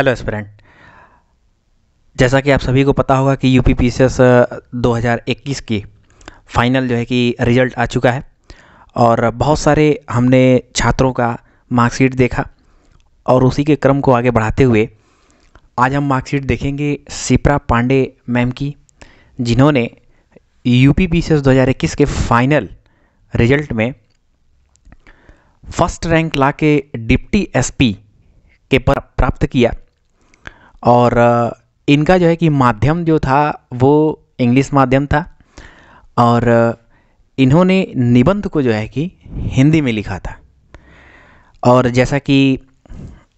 hello spread जैसा कि आप सभी को पता होगा कि यू पी पी 2021 की फ़ाइनल जो है कि रिज़ल्ट आ चुका है और बहुत सारे हमने छात्रों का मार्कशीट देखा और उसी के क्रम को आगे बढ़ाते हुए आज हम मार्कशीट देखेंगे सिप्रा पांडे मैम की जिन्होंने यू पी पी 2021 के फाइनल रिज़ल्ट में फर्स्ट रैंक ला के डिप्टी एस के पर प्राप्त किया और इनका जो है कि माध्यम जो था वो इंग्लिश माध्यम था और इन्होंने निबंध को जो है कि हिंदी में लिखा था और जैसा कि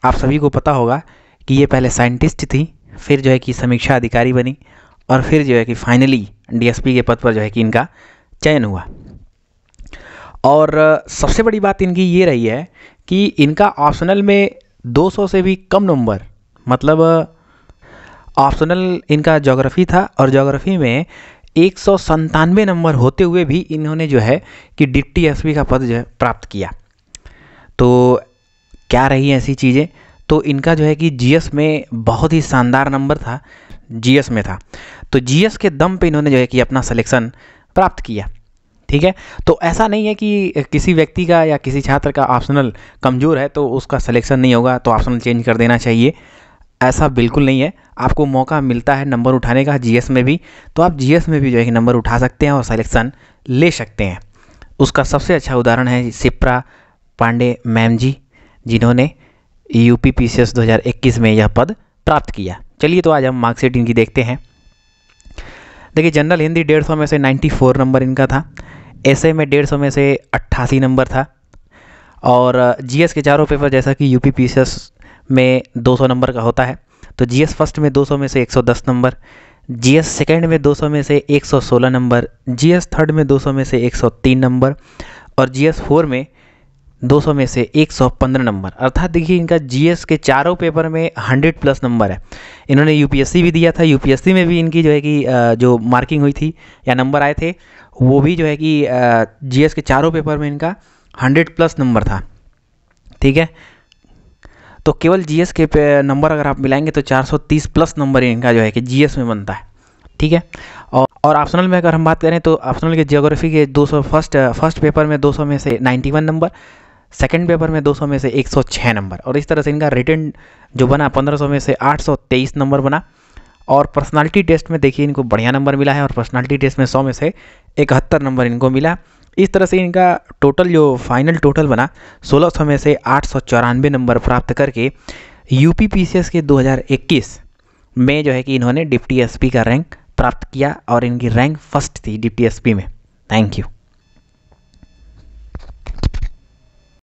आप सभी को पता होगा कि ये पहले साइंटिस्ट थी फिर जो है कि समीक्षा अधिकारी बनी और फिर जो है कि फाइनली डीएसपी के पद पर जो है कि इनका चयन हुआ और सबसे बड़ी बात इनकी ये रही है कि इनका ऑप्शनल में 200 से भी कम नंबर मतलब ऑप्शनल इनका जोग्राफ़ी था और जोग्राफ़ी में एक सौ संतानवे नंबर होते हुए भी इन्होंने जो है कि डिप्टी एस का पद जो है प्राप्त किया तो क्या रही ऐसी चीज़ें तो इनका जो है कि जीएस में बहुत ही शानदार नंबर था जीएस में था तो जीएस के दम पे इन्होंने जो है कि अपना सिलेक्शन प्राप्त किया ठीक है तो ऐसा नहीं है कि किसी व्यक्ति का या किसी छात्र का ऑप्शनल कमज़ोर है तो उसका सिलेक्शन नहीं होगा तो ऑप्शनल चेंज कर देना चाहिए ऐसा बिल्कुल नहीं है आपको मौका मिलता है नंबर उठाने का जीएस में भी तो आप जीएस में भी जो है नंबर उठा सकते हैं और सिलेक्शन ले सकते हैं उसका सबसे अच्छा उदाहरण है सिप्रा पांडे मैम जी जिन्होंने यू पी पी में यह पद प्राप्त किया चलिए तो आज हम मार्कशीट इनकी देखते हैं देखिए जनरल हिंदी डेढ़ सौ में से नाइन्टी नंबर इनका था ऐसे में डेढ़ सौ में से अट्ठासी नंबर था और जीएस के चारों पेपर जैसा कि यूपी पीसीएस में 200 नंबर का होता है तो जी एस फर्स्ट में 200 में से 110 नंबर जी एस सेकेंड में 200 में से 116 नंबर जी एस थर्ड में 200 में से 103 नंबर और जी एस फोर में 200 में से 115 नंबर अर्थात देखिए इनका जी के चारों पेपर में 100 प्लस नंबर है इन्होंने यू भी दिया था यू में भी इनकी जो है कि जो मार्किंग हुई थी या नंबर आए थे वो भी जो है कि जी के चारों पेपर में इनका 100 प्लस नंबर था ठीक है तो केवल जीएस के नंबर अगर आप मिलाएंगे तो 430 प्लस नंबर इनका जो है कि जीएस में बनता है ठीक है और और ऑप्शनल में अगर हम बात करें तो ऑप्शनल के जियोग्राफी के 200 फर्स्ट फर्स्ट पेपर में 200 में से 91 नंबर सेकंड पेपर में 200 में से 106 नंबर और इस तरह से इनका रिटर्न जो बना 1500 में से 823 नंबर बना और पर्सनालिटी टेस्ट में देखिए इनको बढ़िया नंबर मिला है और पर्सनालिटी टेस्ट में सौ में से इकहत्तर नंबर इनको मिला इस तरह से इनका टोटल जो फाइनल टोटल बना सोलह में से आठ नंबर प्राप्त करके यू पी के 2021 में जो है कि इन्होंने डिप्टी एसपी का रैंक प्राप्त किया और इनकी रैंक फर्स्ट थी डिप्टी एसपी में थैंक यू